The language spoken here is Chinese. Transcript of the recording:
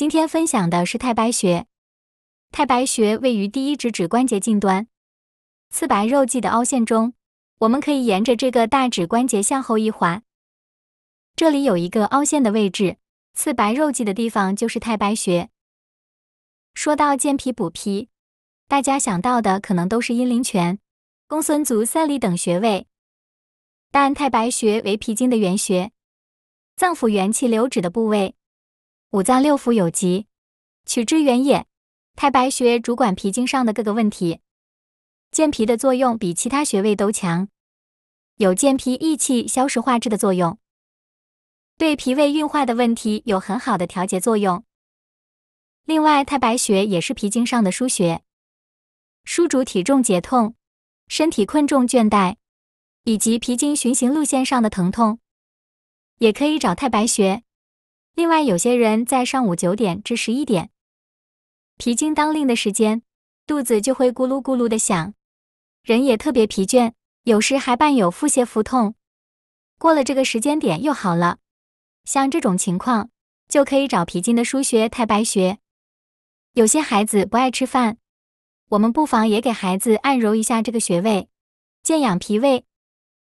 今天分享的是太白穴。太白穴位于第一指指关节近端，刺白肉际的凹陷中。我们可以沿着这个大指关节向后一划，这里有一个凹陷的位置，刺白肉际的地方就是太白穴。说到健脾补脾，大家想到的可能都是阴陵泉、公孙、足三里等穴位，但太白穴为脾经的原穴，脏腑元气流止的部位。五脏六腑有疾，取之原也。太白穴主管脾经上的各个问题，健脾的作用比其他穴位都强，有健脾益气、消食化滞的作用，对脾胃运化的问题有很好的调节作用。另外，太白穴也是脾经上的腧穴，腧主体重、解痛、身体困重、倦怠，以及脾经循行路线上的疼痛，也可以找太白穴。另外，有些人在上午九点至十一点，脾经当令的时间，肚子就会咕噜咕噜的响，人也特别疲倦，有时还伴有腹泻腹痛。过了这个时间点又好了。像这种情况，就可以找脾经的腧穴太白穴。有些孩子不爱吃饭，我们不妨也给孩子按揉一下这个穴位，健养脾胃。